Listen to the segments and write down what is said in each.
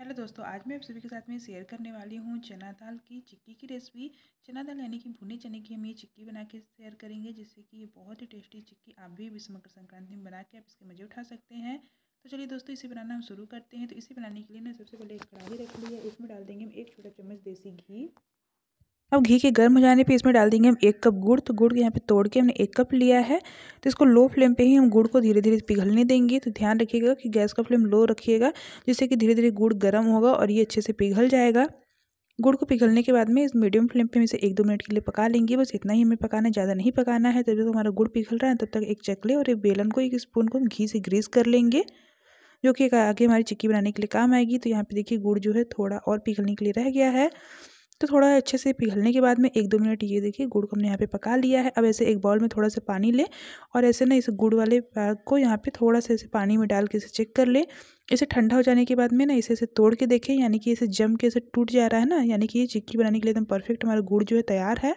hello दोस्तों आज मैं आप सभी के साथ में शेयर करने वाली हूँ चना दाल की चिक्की की रेसिपी चना दाल यानी कि भुने चने की हम ये चिक्की बना के शेयर करेंगे जिससे कि ये बहुत ही टेस्टी चिक्की आप भी विश्व मकर संक्रांति में बना के आप इसके मज़े उठा सकते हैं तो चलिए दोस्तों इसे बनाना हम शुरू करते हैं तो इसे बनाने के लिए ना सबसे पहले एक कढ़ाई रख ली है उसमें डाल देंगे हम एक छोटा चम्मच देसी घी अब घी के गर्म हो जाने पे इसमें डाल देंगे हम एक कप गुड़ तो गुड़ यहाँ पे तोड़ के हमने एक कप लिया है तो इसको लो फ्लेम पे ही हम गुड़ को धीरे धीरे पिघलने देंगे तो ध्यान रखिएगा कि गैस का फ्लेम लो रखिएगा जिससे कि धीरे धीरे गुड़ गर्म होगा और ये अच्छे से पिघल जाएगा गुड़ को पिघलने के बाद में इस मीडियम फ्लेम पे हम इसे एक दो मिनट के लिए पका लेंगे बस इतना ही हमें पकाना है ज़्यादा नहीं पकाना है तब तक हमारा गुड़ पिघल रहा है तब तक एक चकले और एक बेलन को एक स्पून को हम घी से ग्रीस कर लेंगे जो कि आगे हमारी चिक्की बनाने के लिए काम आएगी तो यहाँ पे देखिए गुड़ जो है थोड़ा और पिघलने के लिए रह गया है तो थोड़ा अच्छे से पिघलने के बाद में एक दो मिनट ये देखिए गुड़ को हमने यहाँ पे पका लिया है अब ऐसे एक बाउल में थोड़ा सा पानी लें और ऐसे ना इस गुड़ वाले बैग को यहाँ पे थोड़ा सा ऐसे पानी में डाल के इसे चेक कर लें इसे ठंडा हो जाने के बाद में ना इसे इसे तोड़ के देखें यानी कि इसे जम के इसे टूट जा रहा है ना यानी कि ये चिक्की बनाने के लिए एकदम परफेक्ट हमारा गुड़ जो है तैयार है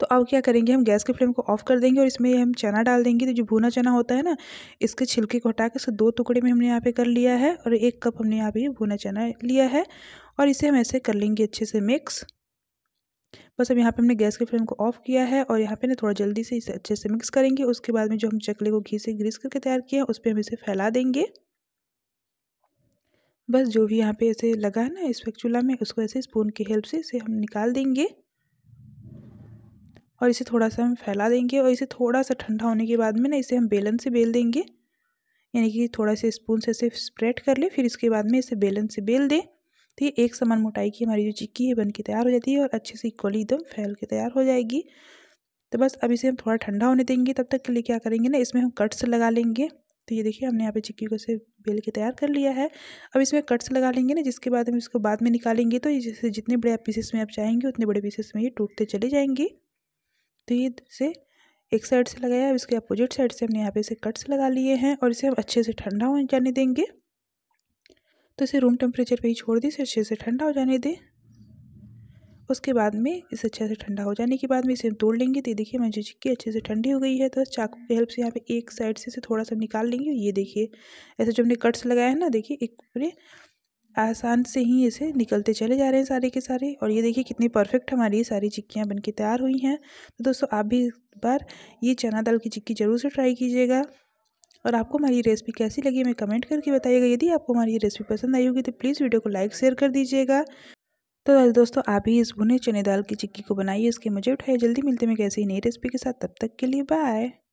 तो अब क्या करेंगे हम गैस की फ्लेम को ऑफ कर देंगे और इसमें हम चना डाल देंगे तो जो भुना चना होता है ना इसके छिलके को हटा के इसको दो टुकड़े में हमने यहाँ पे कर लिया है और एक कप हमने यहाँ पे भुना चना लिया है और इसे हम ऐसे कर लेंगे अच्छे से मिक्स बस अब यहाँ पे हमने गैस के फ्लेम को ऑफ किया है और यहाँ पे ना थोड़ा जल्दी से इसे अच्छे से मिक्स करेंगे उसके बाद में जो हम चकले को घी से ग्रीस करके तैयार किया है उस पर हम इसे फैला देंगे बस जो भी यहाँ पे ऐसे लगा है ना इस चूल्हा में उसको ऐसे स्पून की हेल्प से इसे हम निकाल देंगे और इसे थोड़ा सा हम फैला देंगे और इसे थोड़ा सा ठंडा होने के बाद में ना इसे हम बेलन से बेल देंगे यानी कि थोड़ा सा स्पून से इसे स्प्रेड कर ले फिर इसके बाद में इसे बेलन से बेल दें तो ये एक समान मोटाई की हमारी जो चिक्की है बन के तैयार हो जाती है और अच्छे से इक्वली एकदम फैल के तैयार हो जाएगी तो बस अब इसे हम थोड़ा ठंडा होने देंगे तब तक के लिए क्या करेंगे ना इसमें हम कट्स लगा लेंगे तो ये देखिए हमने यहाँ पे चिक्की को से बेल के तैयार कर लिया है अब इसमें कट्स लगा लेंगे ना जिसके बाद हम इसको बाद में निकालेंगे तो जैसे जितने बड़े पीसेस में आप चाहेंगे उतने बड़े पीसेस में ये टूटते चले जाएंगे तो ये से एक साइड से लगाया है इसके अपोजिट साइड से हमने यहाँ पे इसे कट्स लगा लिए हैं और इसे हम अच्छे से ठंडा हो जाने देंगे तो इसे रूम टेम्परेचर पे ही छोड़ दी इसे अच्छे से ठंडा हो जाने दें उसके बाद में इसे अच्छे से ठंडा हो जाने के बाद में इसे हम तोड़ लेंगे तो देखिए मैं जो चिक्की अच्छे से ठंडी हो गई है तो चाकू की हेल्प से यहाँ पे एक साइड से इसे थोड़ा सा निकाल लेंगे ये देखिए ऐसे जो हमने कट्स लगाया है ना देखिए एक पूरे आसान से ही इसे निकलते चले जा रहे हैं सारे के सारे और ये देखिए कितनी परफेक्ट हमारी ये सारी चिक्कियाँ बनके तैयार हुई हैं तो दोस्तों आप भी एक बार ये चना दाल की चिक्की ज़रूर से ट्राई कीजिएगा और आपको हमारी रेसिपी कैसी लगी हमें कमेंट करके बताइएगा यदि आपको हमारी ये रेसिपी पसंद आई होगी तो प्लीज़ वीडियो को लाइक शेयर कर दीजिएगा तो दोस्तों आप ही इस भुने चने दाल की चिक्की को बनाइए इसके मजे उठाइए जल्दी मिलते हैं कैसे ही नई रेसिपी के साथ तब तक के लिए बाय